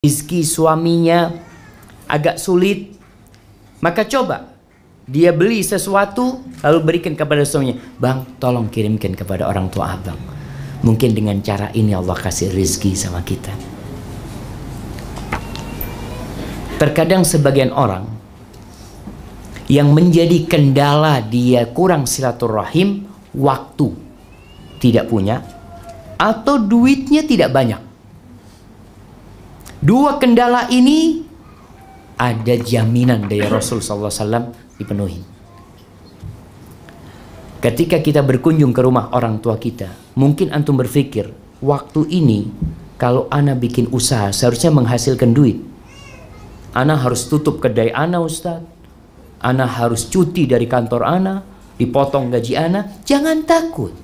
rizki suaminya agak sulit, maka coba dia beli sesuatu lalu berikan kepada suaminya. Bang, tolong kirimkan kepada orang tua abang. Mungkin dengan cara ini Allah kasih rizki sama kita. Terkadang sebagian orang yang menjadi kendala dia kurang silaturahim waktu tidak punya atau duitnya tidak banyak Dua kendala ini ada jaminan dari Rasul SAW dipenuhi. Ketika kita berkunjung ke rumah orang tua kita, mungkin antum berpikir, waktu ini kalau ana bikin usaha seharusnya menghasilkan duit. Ana harus tutup kedai ana Ustaz. Ana harus cuti dari kantor ana, dipotong gaji ana. Jangan takut.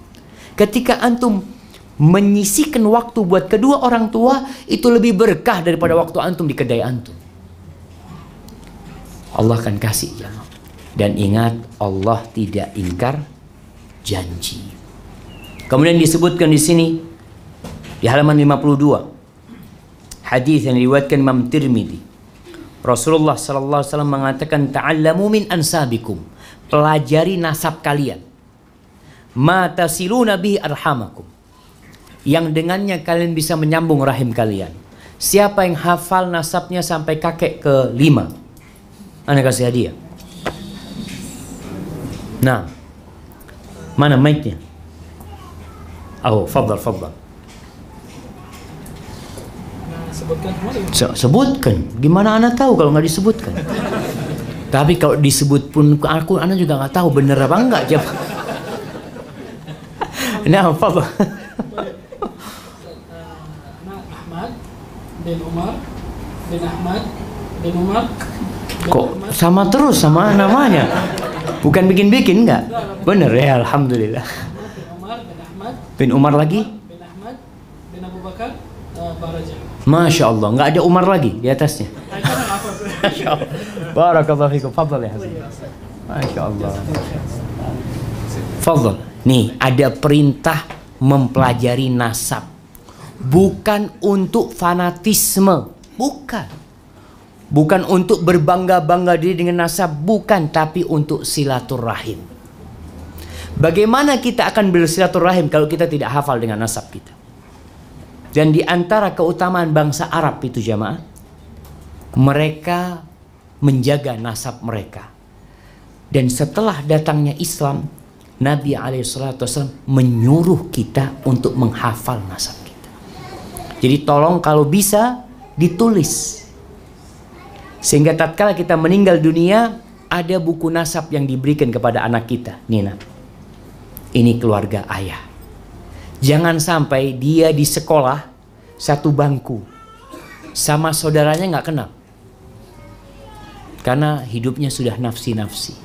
Ketika antum menyisihkan waktu buat kedua orang tua itu lebih berkah daripada waktu antum di kedai antum. Allah akan kasih Dan ingat Allah tidak ingkar janji. Kemudian disebutkan di sini di halaman 52 hadis yang diriwayatkan Imam Tirmidzi. Rasulullah sallallahu alaihi wasallam mengatakan ta'allamu min ansabikum. Pelajari nasab kalian. Ma tasiluna bihi arhamakum yang dengannya kalian bisa menyambung rahim kalian. Siapa yang hafal nasabnya sampai kakek ke lima? Anda kasih hadiah. Nah, mana mic-nya? Oh, fadal, fadal. Sebutkan. sebutkan. Gimana anak tahu kalau nggak disebutkan? Tapi kalau disebut pun aku, anak juga nggak tahu bener apa enggak. Nah, fadal. bin Umar bin Ahmad bin Umar bin kok Ahmad. sama terus sama namanya bukan bikin-bikin nggak bener ya alhamdulillah bin Umar bin Ahmad bin Umar lagi bin Ahmad bin Abu Bakar eh, Baraja Masya Allah, nggak ada Umar lagi di atasnya. Masya Allah. Barakallahu fikum. ya Hasan. Iya, Masya Allah. Fadl. Nih, ada perintah mempelajari nasab bukan untuk fanatisme, bukan. Bukan untuk berbangga-bangga diri dengan nasab, bukan, tapi untuk silaturahim. Bagaimana kita akan bersilaturahim kalau kita tidak hafal dengan nasab kita? Dan di antara keutamaan bangsa Arab itu jamaah, mereka menjaga nasab mereka. Dan setelah datangnya Islam, Nabi Alaihissalam menyuruh kita untuk menghafal nasab. Jadi tolong kalau bisa ditulis. Sehingga tatkala kita meninggal dunia, ada buku nasab yang diberikan kepada anak kita, Nina. Ini keluarga ayah. Jangan sampai dia di sekolah satu bangku sama saudaranya nggak kenal. Karena hidupnya sudah nafsi-nafsi.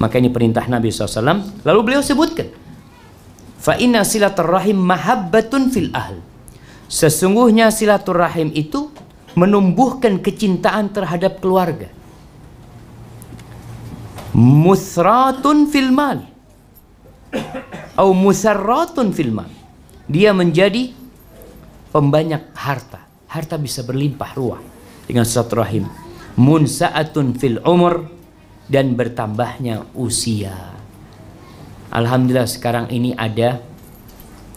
Maka ini perintah Nabi SAW. Lalu beliau sebutkan. Fa'inna silaturrahim mahabbatun fil ahl Sesungguhnya silaturahim itu menumbuhkan kecintaan terhadap keluarga. Musratun fil mal. Atau musarratun fil mal. Dia menjadi pembanyak harta. Harta bisa berlimpah ruah dengan silaturahim. Munsaatun fil umur dan bertambahnya usia. Alhamdulillah sekarang ini ada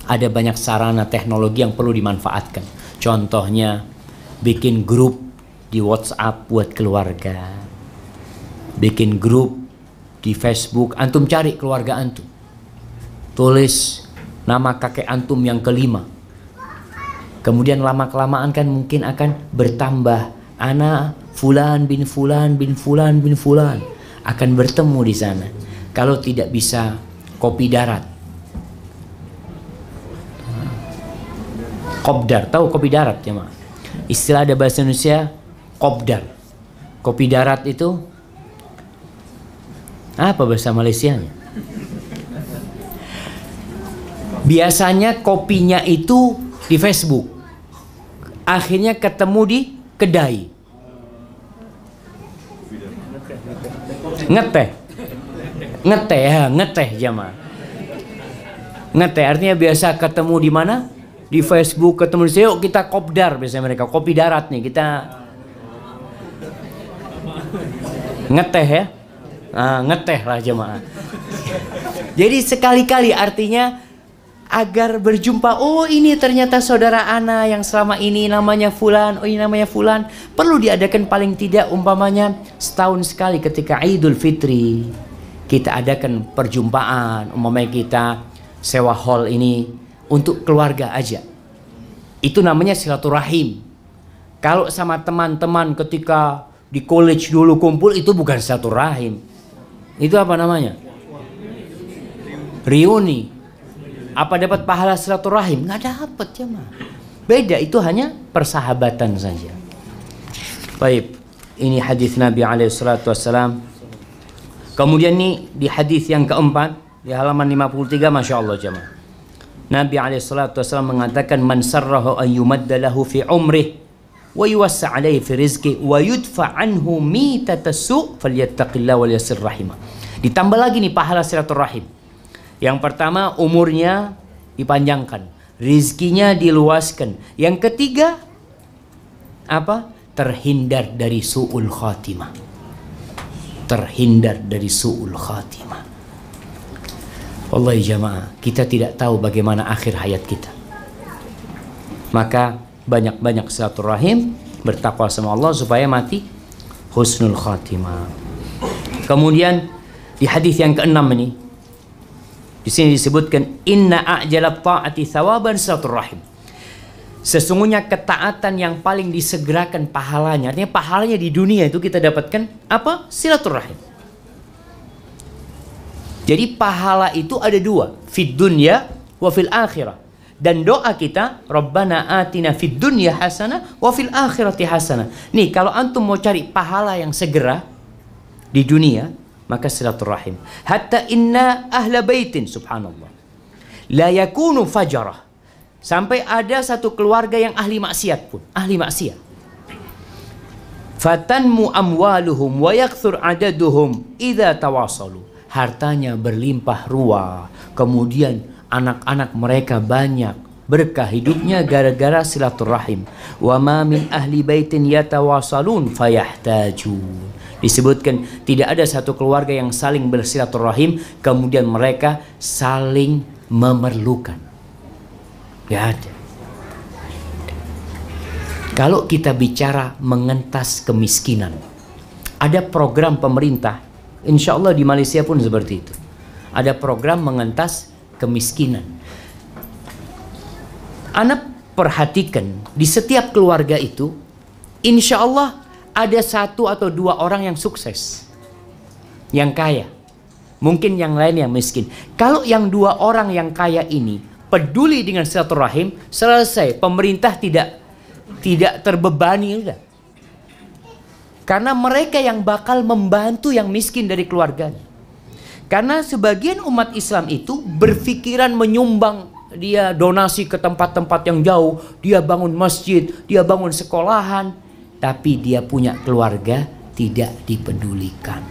ada banyak sarana teknologi yang perlu dimanfaatkan. Contohnya bikin grup di WhatsApp buat keluarga. Bikin grup di Facebook, antum cari keluarga antum. Tulis nama kakek antum yang kelima. Kemudian lama-kelamaan kan mungkin akan bertambah anak fulan bin fulan bin fulan bin fulan akan bertemu di sana. Kalau tidak bisa kopi darat, kopdar. Tahu kopi darat ya, Ma? Istilah ada bahasa Indonesia kopdar. Kopi darat itu apa bahasa -nya? Biasanya kopinya itu di Facebook. Akhirnya ketemu di kedai. Ngeteh. Ngeteh, ya, ngeteh jamaah. Ngeteh artinya biasa ketemu di mana? di Facebook ketemu saya yuk kita kopdar biasanya mereka kopi darat nih kita ngeteh ya nah, ngeteh lah jemaah jadi sekali-kali artinya agar berjumpa oh ini ternyata saudara Ana yang selama ini namanya fulan oh ini namanya fulan perlu diadakan paling tidak umpamanya setahun sekali ketika Idul Fitri kita adakan perjumpaan umpamanya kita sewa hall ini untuk keluarga aja. Itu namanya silaturahim. Kalau sama teman-teman ketika di college dulu kumpul itu bukan silaturahim. Itu apa namanya? Reuni. Apa dapat pahala silaturahim? Nggak dapat ya mah. Beda itu hanya persahabatan saja. Baik, ini hadis Nabi alaihi salatu Kemudian nih di hadis yang keempat di halaman 53 Masya Allah jemaah. Nabi alaihi salatu wasallam mengatakan man sarrahu an yumaddalahu fi umrih wa yuwassa alaihi fi rizqi wa yudfa anhu mitatassu falyattaqillaha wal yasir rahimah. Ditambah lagi nih pahala silaturahim. Yang pertama umurnya dipanjangkan, rizkinya diluaskan. Yang ketiga apa? Terhindar dari suul khatimah. Terhindar dari suul khatimah. Allah jamaah, kita tidak tahu bagaimana akhir hayat kita. Maka banyak-banyak silaturahim, bertakwa sama Allah supaya mati husnul khatimah. Kemudian di hadis yang keenam ini di sini disebutkan inna ajalat taati thawaban silaturahim. Sesungguhnya ketaatan yang paling disegerakan pahalanya, artinya pahalanya di dunia itu kita dapatkan apa? Silaturahim. Jadi pahala itu ada dua, fid dunya wa fil akhirah. Dan doa kita, Rabbana atina fid dunya hasana, wa fil akhirati hasana. Nih, kalau antum mau cari pahala yang segera di dunia, maka silaturahim. Hatta inna ahla baitin, subhanallah. La yakunu fajarah. Sampai ada satu keluarga yang ahli maksiat pun, ahli maksiat fatanmu amwaluhum wa yakthur adaduhum idha tawasalu hartanya berlimpah ruah, kemudian anak-anak mereka banyak, berkah hidupnya gara-gara silaturahim. Wa ma min ahli baitin yatawasalun fayahtajun. Disebutkan tidak ada satu keluarga yang saling bersilaturahim kemudian mereka saling memerlukan. Gak Kalau kita bicara mengentas kemiskinan, ada program pemerintah Insya Allah di Malaysia pun seperti itu. Ada program mengentas kemiskinan. Anak perhatikan di setiap keluarga itu, insya Allah ada satu atau dua orang yang sukses, yang kaya. Mungkin yang lain yang miskin. Kalau yang dua orang yang kaya ini peduli dengan silaturahim, selesai. Pemerintah tidak tidak terbebani sudah. Karena mereka yang bakal membantu yang miskin dari keluarganya. Karena sebagian umat Islam itu berpikiran menyumbang dia donasi ke tempat-tempat yang jauh, dia bangun masjid, dia bangun sekolahan, tapi dia punya keluarga tidak dipedulikan.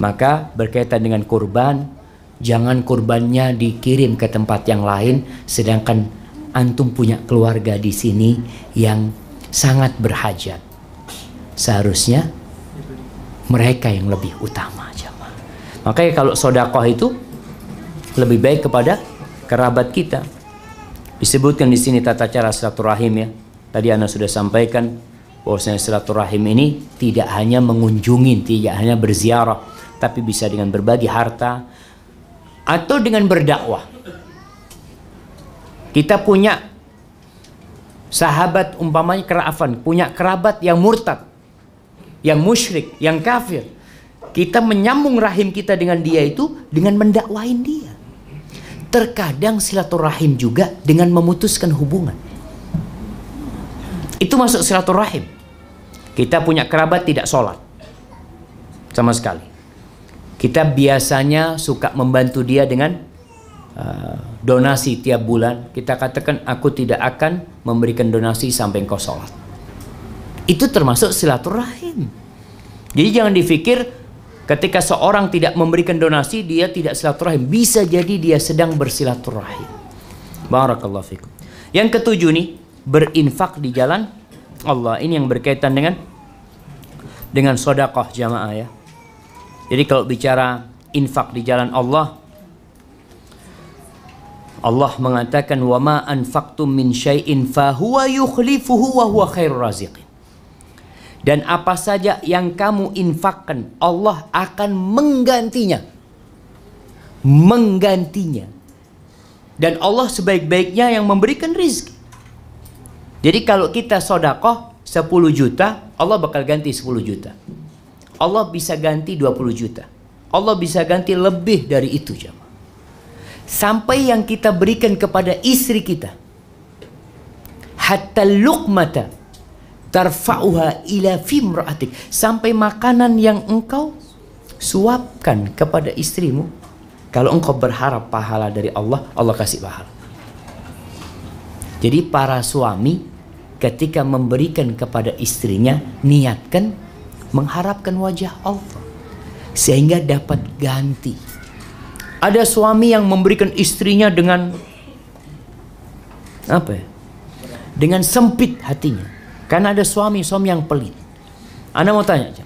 Maka berkaitan dengan kurban, jangan kurbannya dikirim ke tempat yang lain sedangkan antum punya keluarga di sini yang sangat berhajat seharusnya mereka yang lebih utama jamaah. Makanya kalau sodakoh itu lebih baik kepada kerabat kita. Disebutkan di sini tata cara silaturahim ya. Tadi Anda sudah sampaikan bahwasanya silaturahim ini tidak hanya mengunjungi, tidak hanya berziarah, tapi bisa dengan berbagi harta atau dengan berdakwah. Kita punya sahabat umpamanya kerafan, punya kerabat yang murtad yang musyrik, yang kafir. Kita menyambung rahim kita dengan dia itu dengan mendakwain dia. Terkadang silaturahim juga dengan memutuskan hubungan. Itu masuk silaturahim. Kita punya kerabat tidak sholat. Sama sekali. Kita biasanya suka membantu dia dengan uh, donasi tiap bulan. Kita katakan aku tidak akan memberikan donasi sampai engkau sholat itu termasuk silaturahim. Jadi jangan dipikir ketika seorang tidak memberikan donasi dia tidak silaturahim. Bisa jadi dia sedang bersilaturahim. Barakallahu fikum. Yang ketujuh nih, berinfak di jalan Allah. Ini yang berkaitan dengan dengan sodakoh jamaah ya. Jadi kalau bicara infak di jalan Allah, Allah mengatakan wa ma anfaqtum min syai'in fa huwa wa huwa raziqin. Dan apa saja yang kamu infakkan, Allah akan menggantinya. Menggantinya. Dan Allah sebaik-baiknya yang memberikan rizki. Jadi kalau kita sodakoh 10 juta, Allah bakal ganti 10 juta. Allah bisa ganti 20 juta. Allah bisa ganti lebih dari itu jamaah. Sampai yang kita berikan kepada istri kita. Hatta lukmata tarfa'uha ila fimra'atik sampai makanan yang engkau suapkan kepada istrimu kalau engkau berharap pahala dari Allah Allah kasih pahala jadi para suami ketika memberikan kepada istrinya niatkan mengharapkan wajah Allah sehingga dapat ganti ada suami yang memberikan istrinya dengan apa ya dengan sempit hatinya karena ada suami-suami yang pelit. Anda mau tanya,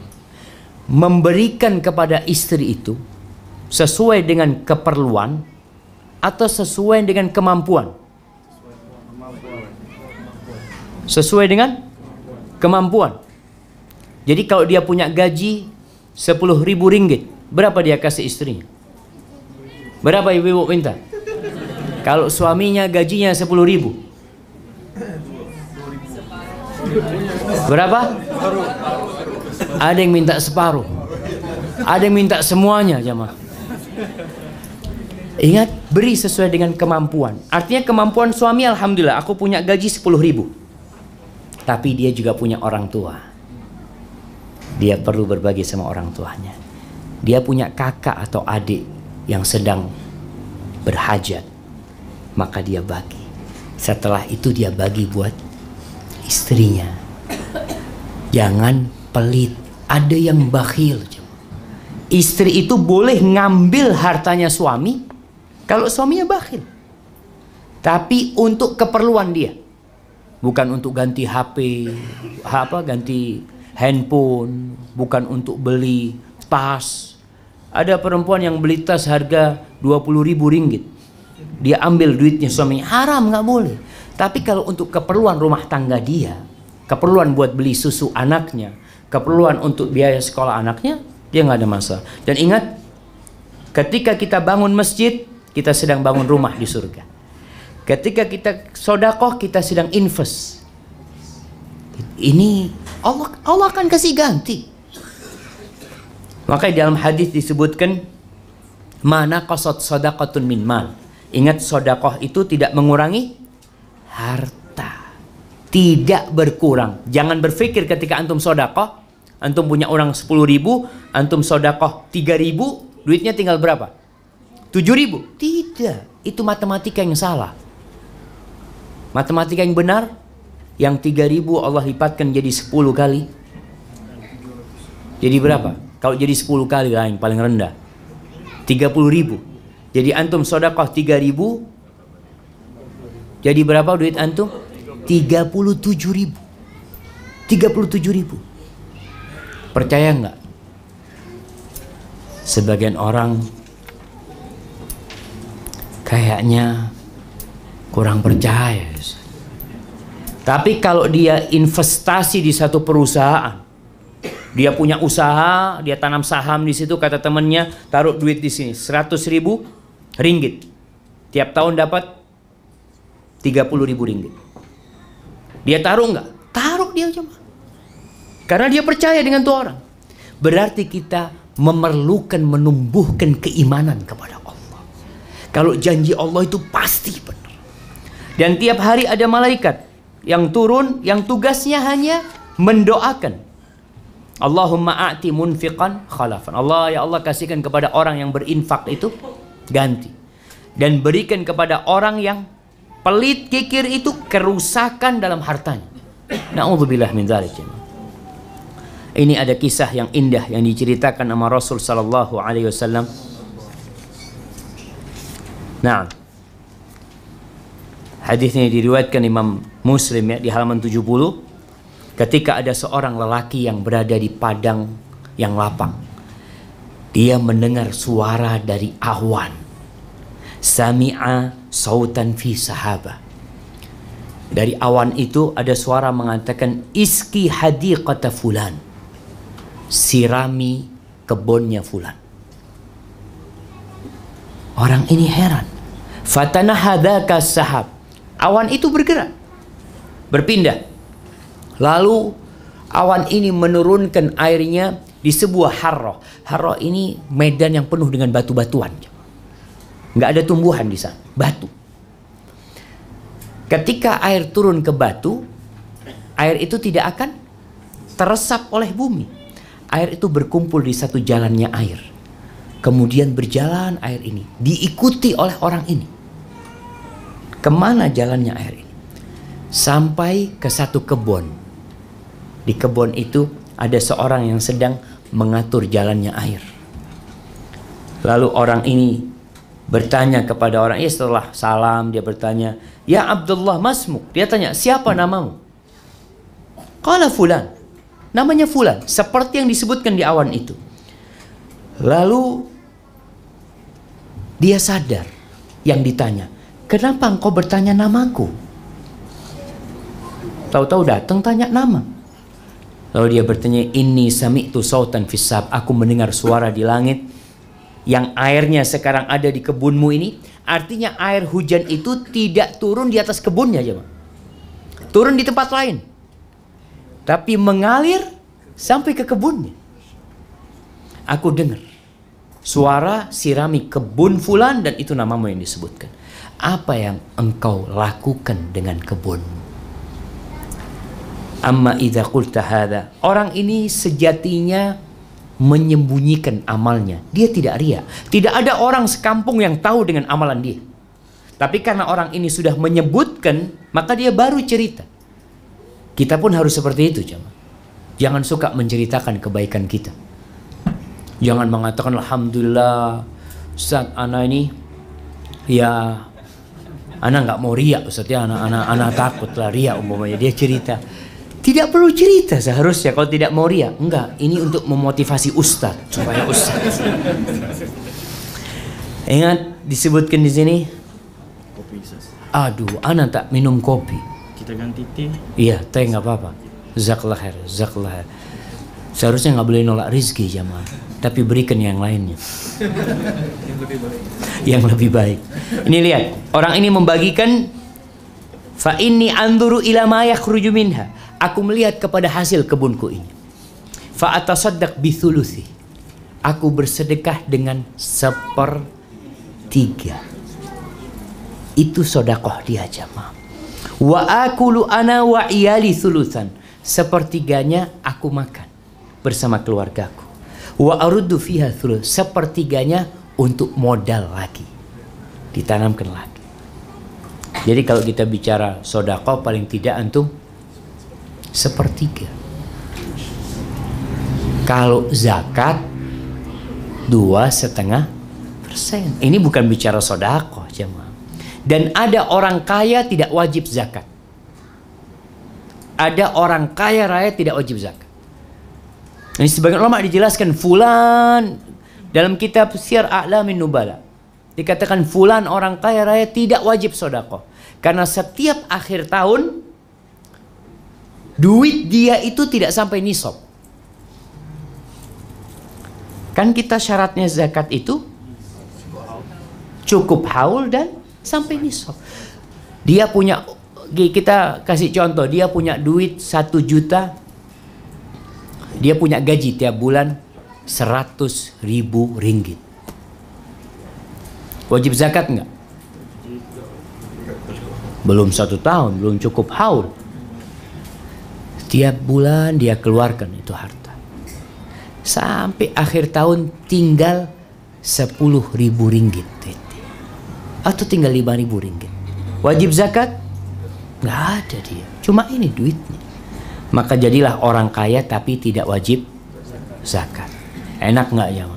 memberikan kepada istri itu sesuai dengan keperluan atau sesuai dengan kemampuan? Sesuai dengan kemampuan. Jadi kalau dia punya gaji 10 ribu ringgit, berapa dia kasih istrinya? Berapa ibu-ibu minta? Kalau suaminya gajinya 10 ribu, Berapa? Ada yang minta separuh. Ada yang minta semuanya, jamaah. Ingat, beri sesuai dengan kemampuan. Artinya kemampuan suami, Alhamdulillah, aku punya gaji 10 ribu. Tapi dia juga punya orang tua. Dia perlu berbagi sama orang tuanya. Dia punya kakak atau adik yang sedang berhajat. Maka dia bagi. Setelah itu dia bagi buat istrinya. Jangan pelit. Ada yang bakhil. Istri itu boleh ngambil hartanya suami kalau suaminya bakhil. Tapi untuk keperluan dia. Bukan untuk ganti HP, apa ganti handphone, bukan untuk beli tas. Ada perempuan yang beli tas harga 20 ribu ringgit. Dia ambil duitnya suaminya. Haram, nggak boleh. Tapi kalau untuk keperluan rumah tangga dia, keperluan buat beli susu anaknya, keperluan untuk biaya sekolah anaknya, dia nggak ada masalah. Dan ingat, ketika kita bangun masjid, kita sedang bangun rumah di surga. Ketika kita sodakoh, kita sedang invest. Ini Allah Allah akan kasih ganti. Makanya dalam hadis disebutkan mana kosot sodakotun min mal. Ingat sodakoh itu tidak mengurangi harta. Tidak berkurang. Jangan berpikir ketika antum sodakoh, antum punya orang sepuluh ribu, antum sodakoh tiga ribu, duitnya tinggal berapa? Tujuh ribu? Tidak. Itu matematika yang salah. Matematika yang benar, yang tiga ribu Allah lipatkan jadi sepuluh kali. Jadi berapa? Kalau jadi sepuluh kali lah yang paling rendah. tiga puluh ribu. Jadi antum sodakoh tiga ribu, jadi berapa duit antum? 37 ribu. 37 ribu. Percaya nggak? Sebagian orang kayaknya kurang percaya. Tapi kalau dia investasi di satu perusahaan, dia punya usaha, dia tanam saham di situ, kata temennya taruh duit di sini, seratus ribu ringgit. Tiap tahun dapat 30 ribu ringgit. Dia taruh nggak? Taruh dia cuma. Karena dia percaya dengan tuh orang. Berarti kita memerlukan menumbuhkan keimanan kepada Allah. Kalau janji Allah itu pasti benar. Dan tiap hari ada malaikat yang turun yang tugasnya hanya mendoakan. Allahumma a'ti munfiqan khalafan. Allah ya Allah kasihkan kepada orang yang berinfak itu ganti dan berikan kepada orang yang Pelit kikir itu kerusakan dalam hartanya. Na'udzubillah min dzalik. Ini ada kisah yang indah yang diceritakan sama Rasul sallallahu alaihi wasallam. Nah. hadis ini diriwayatkan Imam Muslim ya di halaman 70 ketika ada seorang lelaki yang berada di padang yang lapang. Dia mendengar suara dari awan. Sami'a sautan fi sahaba. Dari awan itu ada suara mengatakan iski kata fulan. Sirami kebunnya fulan. Orang ini heran. Fatana hadaka sahab. Awan itu bergerak. Berpindah. Lalu awan ini menurunkan airnya di sebuah harroh. Harroh ini medan yang penuh dengan batu-batuan. Nggak ada tumbuhan di sana, batu. Ketika air turun ke batu, air itu tidak akan teresap oleh bumi. Air itu berkumpul di satu jalannya air. Kemudian berjalan air ini, diikuti oleh orang ini. Kemana jalannya air ini? Sampai ke satu kebun. Di kebun itu ada seorang yang sedang mengatur jalannya air. Lalu orang ini bertanya kepada orang. Ya setelah salam dia bertanya, "Ya Abdullah Masmuk." Dia tanya, "Siapa hmm. namamu?" kala fulan. Namanya fulan, seperti yang disebutkan di awan itu. Lalu dia sadar yang ditanya, "Kenapa engkau bertanya namaku?" Tahu-tahu datang tanya nama. Lalu dia bertanya, "Ini sami'tu sautan fisab." Aku mendengar suara di langit yang airnya sekarang ada di kebunmu ini, artinya air hujan itu tidak turun di atas kebunnya jemaah. Turun di tempat lain. Tapi mengalir sampai ke kebunnya. Aku dengar suara sirami kebun fulan dan itu namamu yang disebutkan. Apa yang engkau lakukan dengan kebunmu? Amma idza qulta Orang ini sejatinya menyembunyikan amalnya. Dia tidak ria. Tidak ada orang sekampung yang tahu dengan amalan dia. Tapi karena orang ini sudah menyebutkan, maka dia baru cerita. Kita pun harus seperti itu, jemaah. Jangan suka menceritakan kebaikan kita. Jangan mengatakan alhamdulillah saat anak ini ya anak nggak mau riak, Ustaz ya, anak anak takut lah ria umpamanya dia cerita tidak perlu cerita seharusnya kalau tidak mau ria. Enggak, ini untuk memotivasi ustaz supaya ustaz. Ingat disebutkan di sini. Kopi Aduh, anak tak minum kopi. Kita ganti teh. Iya, teh nggak apa-apa. zaklaher Seharusnya nggak boleh nolak rizki jamaah, tapi berikan yang lainnya. yang lebih baik. Yang lebih baik. Ini lihat, orang ini membagikan fa ini anzuru ila ma yakhruju minha Aku melihat kepada hasil kebunku ini. Fa'atasaddaq bithuluthi. Aku bersedekah dengan sepertiga. Itu sodakoh dia jamaah. Wa akulu ana wa iyali thuluthan. Sepertiganya aku makan bersama keluargaku. Wa aruddu fiha thuluth. Sepertiganya untuk modal lagi. Ditanamkan lagi. Jadi kalau kita bicara sodakoh paling tidak antum sepertiga. Kalau zakat dua setengah persen. Ini bukan bicara sodako, jemaah. Dan ada orang kaya tidak wajib zakat. Ada orang kaya raya tidak wajib zakat. Ini sebagian ulama dijelaskan fulan dalam kitab Syiar A'lamin Nubala. Dikatakan fulan orang kaya raya tidak wajib sodako. Karena setiap akhir tahun Duit dia itu tidak sampai nisab. Kan kita syaratnya zakat itu cukup haul dan sampai nisab. Dia punya kita kasih contoh, dia punya duit satu juta, dia punya gaji tiap bulan 100 ribu ringgit. Wajib zakat enggak? Belum satu tahun, belum cukup haul. Tiap bulan dia keluarkan itu harta. Sampai akhir tahun tinggal sepuluh ribu ringgit. Atau tinggal lima ribu ringgit. Wajib zakat? Nggak ada dia. Cuma ini duitnya. Maka jadilah orang kaya tapi tidak wajib zakat. Enak nggak ya?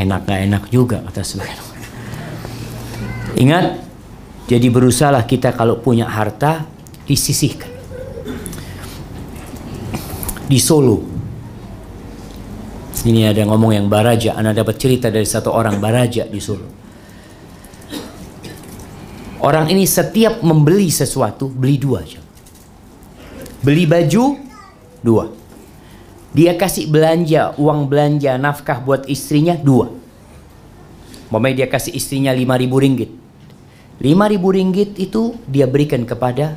Enak nggak enak juga kata sebagian orang. Ingat, jadi berusahalah kita kalau punya harta disisihkan di Solo. Ini ada yang ngomong yang Baraja. Anda dapat cerita dari satu orang Baraja di Solo. Orang ini setiap membeli sesuatu, beli dua aja. Beli baju, dua. Dia kasih belanja, uang belanja, nafkah buat istrinya, dua. Mamanya dia kasih istrinya lima ribu ringgit. lima ribu ringgit itu dia berikan kepada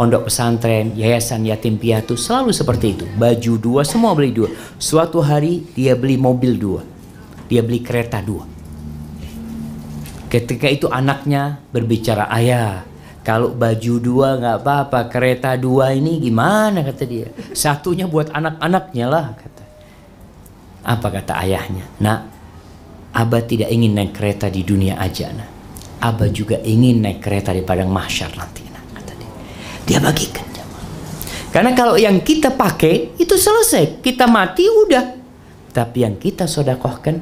pondok pesantren, yayasan yatim piatu selalu seperti itu. Baju dua, semua beli dua. Suatu hari dia beli mobil dua, dia beli kereta dua. Ketika itu anaknya berbicara, ayah, kalau baju dua nggak apa-apa, kereta dua ini gimana kata dia. Satunya buat anak-anaknya lah kata. Apa kata ayahnya? Nak, Abah tidak ingin naik kereta di dunia aja. Nah. Abah juga ingin naik kereta di padang mahsyar nanti dia bagikan. Karena kalau yang kita pakai itu selesai, kita mati udah. Tapi yang kita sodakohkan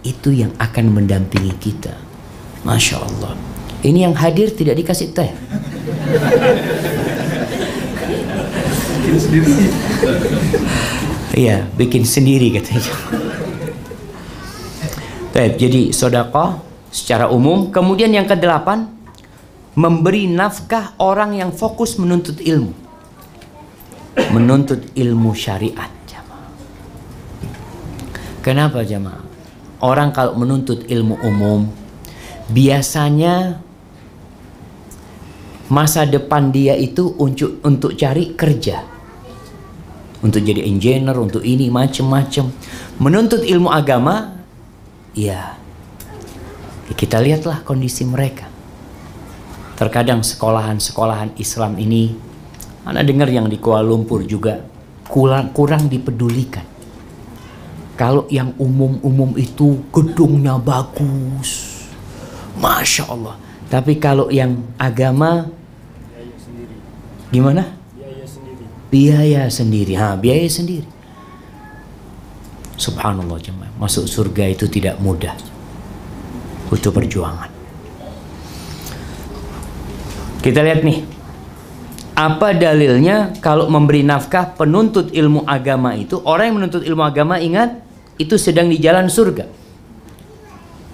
itu yang akan mendampingi kita. Masya Allah. Ini yang hadir tidak dikasih teh. Iya, bikin sendiri katanya. Baik, jadi sodakoh secara umum. Kemudian yang kedelapan, memberi nafkah orang yang fokus menuntut ilmu. Menuntut ilmu syariat, jamaah. Kenapa jamaah? Orang kalau menuntut ilmu umum, biasanya masa depan dia itu untuk untuk cari kerja. Untuk jadi engineer, untuk ini macam-macam. Menuntut ilmu agama, ya kita lihatlah kondisi mereka Terkadang sekolahan-sekolahan Islam ini, Anda dengar yang di Kuala Lumpur juga, kurang, kurang dipedulikan. Kalau yang umum-umum itu gedungnya bagus, Masya Allah. Tapi kalau yang agama, gimana? Biaya sendiri. Biaya sendiri. Ha, biaya sendiri. Subhanallah jemaah. Masuk surga itu tidak mudah. Butuh perjuangan. Kita lihat nih. Apa dalilnya kalau memberi nafkah penuntut ilmu agama itu orang yang menuntut ilmu agama ingat itu sedang di jalan surga.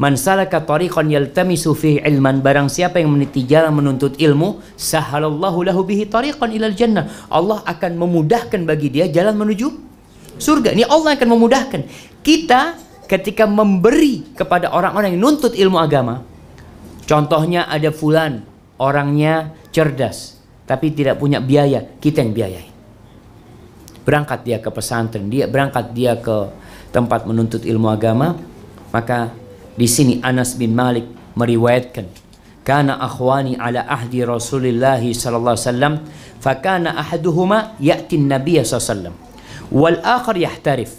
Man salaka tariqan yaltamisu fi ilman barang siapa yang meniti jalan menuntut ilmu sahalallahu lahu bihi tariqan ilal jannah. Allah akan memudahkan bagi dia jalan menuju surga. Ini Allah akan memudahkan. Kita ketika memberi kepada orang-orang yang nuntut ilmu agama Contohnya ada fulan orangnya cerdas tapi tidak punya biaya, kita yang biayai. Berangkat dia ke pesantren, dia berangkat dia ke tempat menuntut ilmu agama, maka di sini Anas bin Malik meriwayatkan Karena akhwani ala ahdi Rasulillah sallallahu alaihi wasallam fakana ahaduhuma ya'ti an-nabiy sallallahu alaihi wasallam wal akhar yahtarif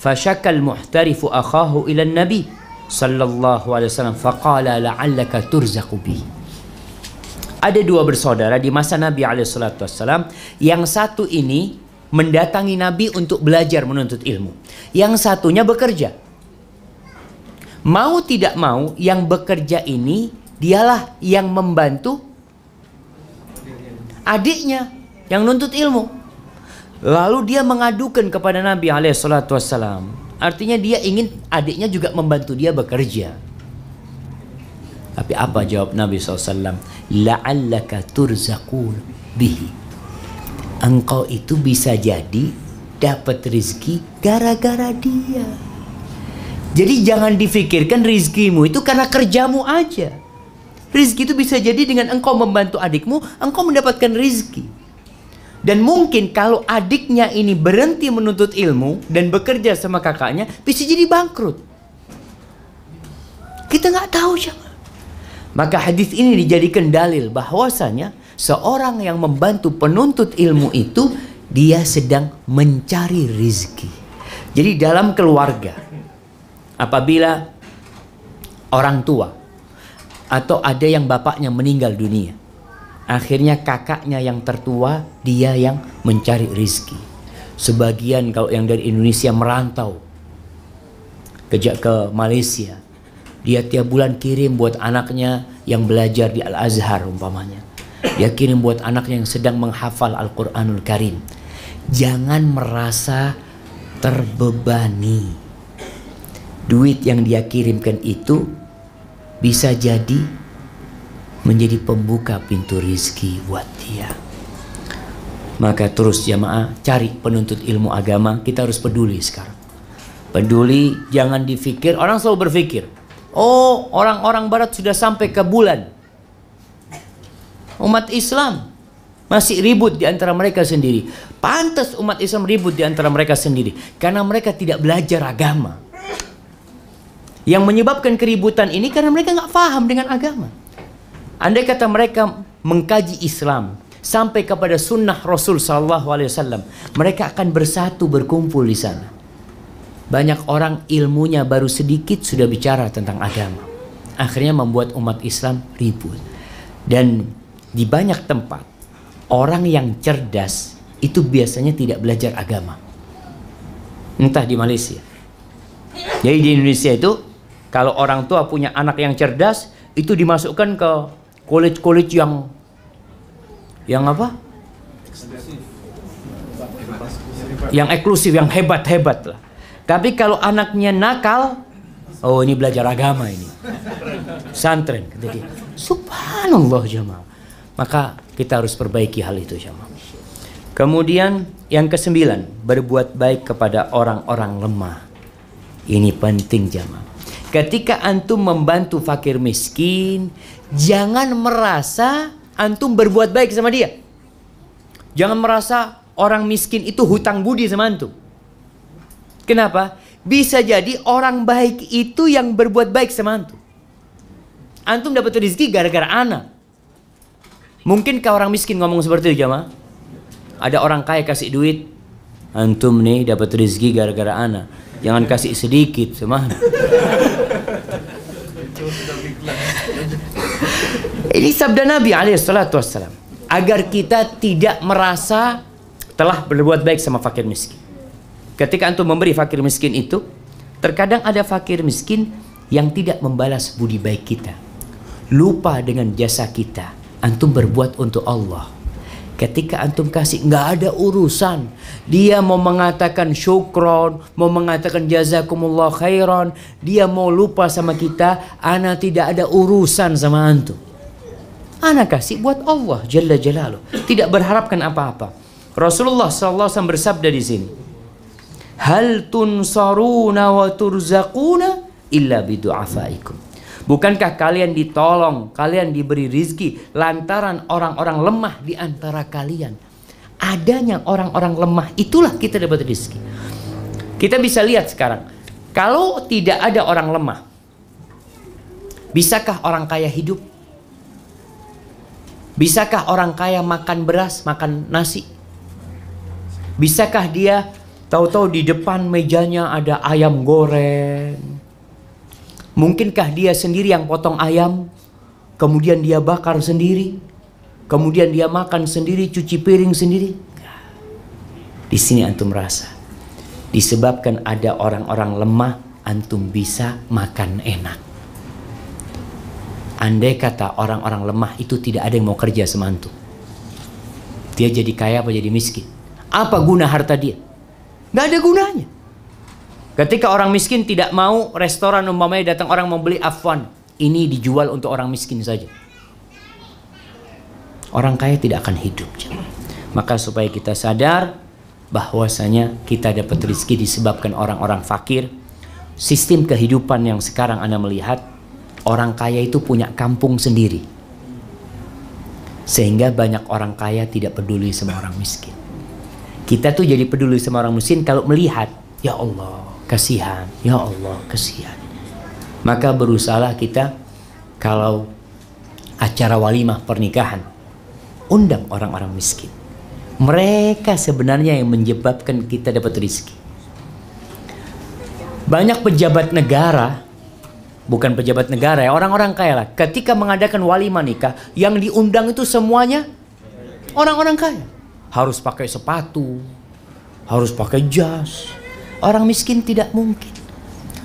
fashaka al-muhtarifu akhahu ila an-nabi sallallahu alaihi wasallam faqala la'allaka turzaqu ada dua bersaudara di masa Nabi Alaihissalam. Yang satu ini mendatangi Nabi untuk belajar menuntut ilmu. Yang satunya bekerja. Mau tidak mau, yang bekerja ini dialah yang membantu adiknya yang nuntut ilmu. Lalu dia mengadukan kepada Nabi Alaihissalam. Artinya dia ingin adiknya juga membantu dia bekerja. Tapi apa jawab Nabi SAW? La'allaka turzakul bihi. Engkau itu bisa jadi dapat rizki gara-gara dia. Jadi jangan difikirkan rizkimu itu karena kerjamu aja. Rizki itu bisa jadi dengan engkau membantu adikmu, engkau mendapatkan rizki. Dan mungkin kalau adiknya ini berhenti menuntut ilmu dan bekerja sama kakaknya, bisa jadi bangkrut. Kita nggak tahu siapa. Maka hadis ini dijadikan dalil bahwasanya seorang yang membantu penuntut ilmu itu dia sedang mencari rizki. Jadi dalam keluarga apabila orang tua atau ada yang bapaknya meninggal dunia akhirnya kakaknya yang tertua dia yang mencari rizki sebagian kalau yang dari Indonesia merantau ke, ke Malaysia dia tiap bulan kirim buat anaknya yang belajar di Al-Azhar umpamanya. Dia kirim buat anaknya yang sedang menghafal Al-Quranul Karim. Jangan merasa terbebani. Duit yang dia kirimkan itu bisa jadi menjadi pembuka pintu rizki buat dia. Maka terus jamaah cari penuntut ilmu agama kita harus peduli sekarang. Peduli jangan difikir orang selalu berfikir Oh, orang-orang barat sudah sampai ke bulan. Umat Islam masih ribut di antara mereka sendiri. Pantas umat Islam ribut di antara mereka sendiri karena mereka tidak belajar agama. Yang menyebabkan keributan ini karena mereka nggak paham dengan agama. Andai kata mereka mengkaji Islam sampai kepada sunnah Rasul Sallallahu Alaihi Wasallam, mereka akan bersatu berkumpul di sana. Banyak orang ilmunya baru sedikit sudah bicara tentang agama. Akhirnya membuat umat Islam ribut. Dan di banyak tempat, orang yang cerdas itu biasanya tidak belajar agama. Entah di Malaysia. Jadi di Indonesia itu, kalau orang tua punya anak yang cerdas, itu dimasukkan ke college-college yang yang apa? yang eksklusif, yang hebat-hebat lah. Tapi kalau anaknya nakal, oh ini belajar agama ini. Santren. Jadi, gitu. subhanallah jamaah. Maka kita harus perbaiki hal itu jamaah. Kemudian yang kesembilan, berbuat baik kepada orang-orang lemah. Ini penting jamaah. Ketika antum membantu fakir miskin, jangan merasa antum berbuat baik sama dia. Jangan merasa orang miskin itu hutang budi sama antum. Kenapa? Bisa jadi orang baik itu yang berbuat baik sama antum. Antum dapat rezeki gara-gara anak. Mungkin kau orang miskin ngomong seperti itu jamaah? Ada orang kaya kasih duit, antum nih dapat rezeki gara-gara anak. Jangan kasih sedikit sama. Ini sabda Nabi alaihissalatu wassalam. Agar kita tidak merasa telah berbuat baik sama fakir miskin. Ketika antum memberi fakir miskin itu, terkadang ada fakir miskin yang tidak membalas budi baik kita. Lupa dengan jasa kita. Antum berbuat untuk Allah. Ketika antum kasih, nggak ada urusan. Dia mau mengatakan syukron, mau mengatakan jazakumullah khairan. Dia mau lupa sama kita, ana tidak ada urusan sama antum. Ana kasih buat Allah Jalla Jalaluh. Tidak berharapkan apa-apa. Rasulullah SAW bersabda di sini hal tunsaruna wa turzaquna illa bidu'afaikum. Bukankah kalian ditolong, kalian diberi rizki lantaran orang-orang lemah di antara kalian? Adanya orang-orang lemah itulah kita dapat rizki. Kita bisa lihat sekarang, kalau tidak ada orang lemah, bisakah orang kaya hidup? Bisakah orang kaya makan beras, makan nasi? Bisakah dia Tahu-tahu di depan mejanya ada ayam goreng. Mungkinkah dia sendiri yang potong ayam? Kemudian dia bakar sendiri? Kemudian dia makan sendiri, cuci piring sendiri? Di sini antum merasa Disebabkan ada orang-orang lemah, antum bisa makan enak. Andai kata orang-orang lemah itu tidak ada yang mau kerja sama Dia jadi kaya apa jadi miskin? Apa guna harta dia? Nggak ada gunanya. Ketika orang miskin tidak mau restoran umpamanya datang orang membeli afwan, ini dijual untuk orang miskin saja. Orang kaya tidak akan hidup. Maka supaya kita sadar bahwasanya kita dapat rezeki disebabkan orang-orang fakir. Sistem kehidupan yang sekarang Anda melihat, orang kaya itu punya kampung sendiri. Sehingga banyak orang kaya tidak peduli sama orang miskin. Kita tuh jadi peduli sama orang miskin kalau melihat, ya Allah, kasihan, ya Allah, kasihan. Maka berusaha kita kalau acara walimah pernikahan, undang orang-orang miskin. Mereka sebenarnya yang menyebabkan kita dapat rezeki. Banyak pejabat negara bukan pejabat negara ya orang-orang kaya lah ketika mengadakan walimah nikah yang diundang itu semuanya orang-orang kaya harus pakai sepatu, harus pakai jas. Orang miskin tidak mungkin.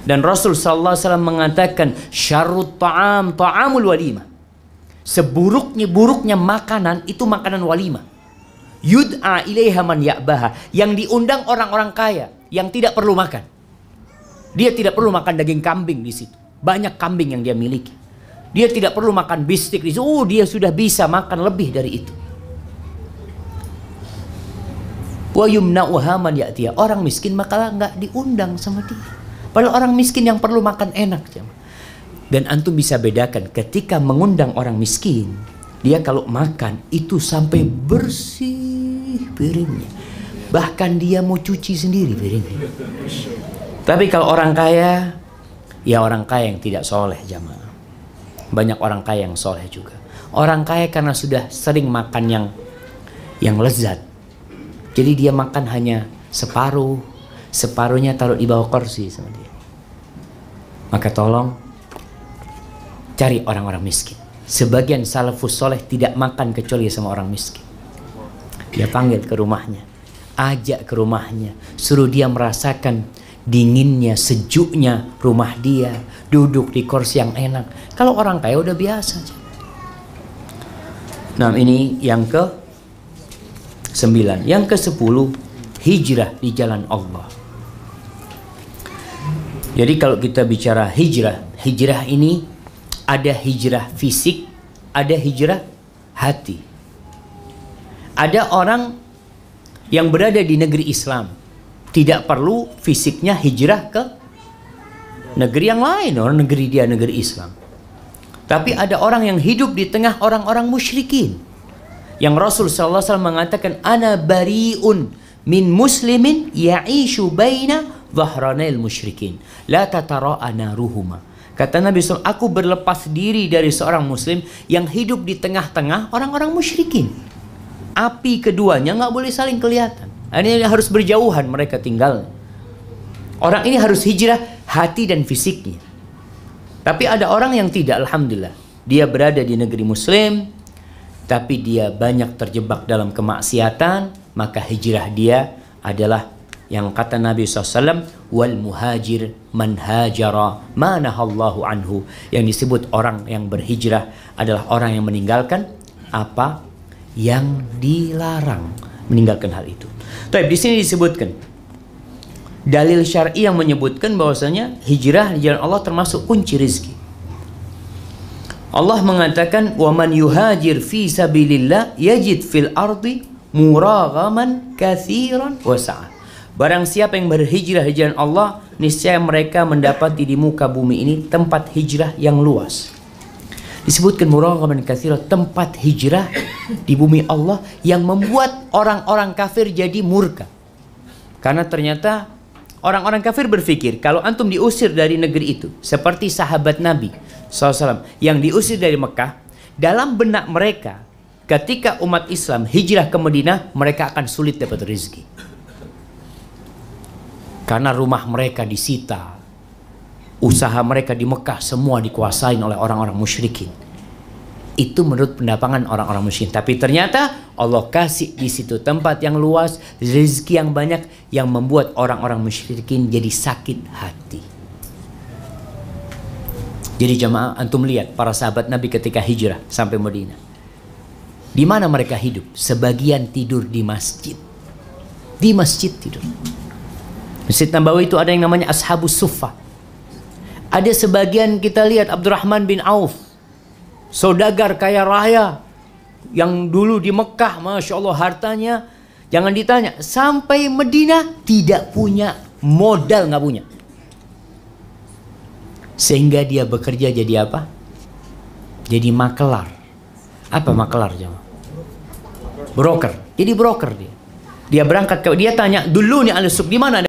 Dan Rasul sallallahu alaihi wasallam mengatakan syarrut ta'am ta'amul walimah. Seburuknya buruknya makanan itu makanan walimah. Yud'a ilaiha man ya'baha, yang diundang orang-orang kaya yang tidak perlu makan. Dia tidak perlu makan daging kambing di situ. Banyak kambing yang dia miliki. Dia tidak perlu makan bistik di situ. Oh, dia sudah bisa makan lebih dari itu. Wa yumna'uha man ya'tiya. Orang miskin makalah nggak diundang sama dia. Padahal orang miskin yang perlu makan enak. Dan antum bisa bedakan ketika mengundang orang miskin, dia kalau makan itu sampai bersih piringnya. Bahkan dia mau cuci sendiri piringnya. Tapi kalau orang kaya, ya orang kaya yang tidak soleh jamaah. Banyak orang kaya yang soleh juga. Orang kaya karena sudah sering makan yang yang lezat, jadi dia makan hanya separuh, separuhnya taruh di bawah kursi sama dia. Maka tolong cari orang-orang miskin. Sebagian salafus soleh tidak makan kecuali sama orang miskin. Dia panggil ke rumahnya, ajak ke rumahnya, suruh dia merasakan dinginnya, sejuknya rumah dia, duduk di kursi yang enak. Kalau orang kaya udah biasa. Nah ini yang ke 9. Yang ke-10 hijrah di jalan Allah. Jadi kalau kita bicara hijrah, hijrah ini ada hijrah fisik, ada hijrah hati. Ada orang yang berada di negeri Islam tidak perlu fisiknya hijrah ke negeri yang lain, orang negeri dia negeri Islam. Tapi ada orang yang hidup di tengah orang-orang musyrikin yang Rasul sallallahu alaihi wasallam mengatakan ana bariun min muslimin ya'ishu baina dhahranail musyrikin la tatara'a naruhuma kata Nabi SAW aku berlepas diri dari seorang muslim yang hidup di tengah-tengah orang-orang musyrikin api keduanya nggak boleh saling kelihatan ini harus berjauhan mereka tinggal orang ini harus hijrah hati dan fisiknya tapi ada orang yang tidak alhamdulillah dia berada di negeri muslim tapi dia banyak terjebak dalam kemaksiatan, maka hijrah dia adalah yang kata Nabi SAW wal muhajir man hajara manahallahu anhu yang disebut orang yang berhijrah adalah orang yang meninggalkan apa yang dilarang meninggalkan hal itu. Tapi di sini disebutkan dalil syar'i yang menyebutkan bahwasanya hijrah di jalan Allah termasuk kunci rezeki. Allah mengatakan waman yuhajir fi sabilillah yajid fil ardi muragaman kathiran wasa'a. Barang siapa yang berhijrah di jalan Allah, niscaya mereka mendapati di muka bumi ini tempat hijrah yang luas. Disebutkan muragaman kathiran tempat hijrah di bumi Allah yang membuat orang-orang kafir jadi murka. Karena ternyata Orang-orang kafir berpikir kalau antum diusir dari negeri itu seperti sahabat Nabi SAW yang diusir dari Mekah, dalam benak mereka ketika umat Islam hijrah ke Madinah mereka akan sulit dapat rezeki. Karena rumah mereka disita, usaha mereka di Mekah semua dikuasain oleh orang-orang musyrikin itu menurut pendapangan orang-orang musyrik. Tapi ternyata Allah kasih di situ tempat yang luas, rezeki yang banyak yang membuat orang-orang musyrikin jadi sakit hati. Jadi jemaah antum lihat para sahabat Nabi ketika hijrah sampai Madinah. Di mana mereka hidup? Sebagian tidur di masjid. Di masjid tidur. Masjid Nabawi itu ada yang namanya Ashabus sufa. Ada sebagian kita lihat Abdurrahman bin Auf Saudagar kaya raya yang dulu di Mekah, masya Allah hartanya jangan ditanya. Sampai Medina tidak punya modal nggak punya. Sehingga dia bekerja jadi apa? Jadi makelar. Apa makelar Broker. Jadi broker dia. Dia berangkat ke dia tanya dulu nih al di mana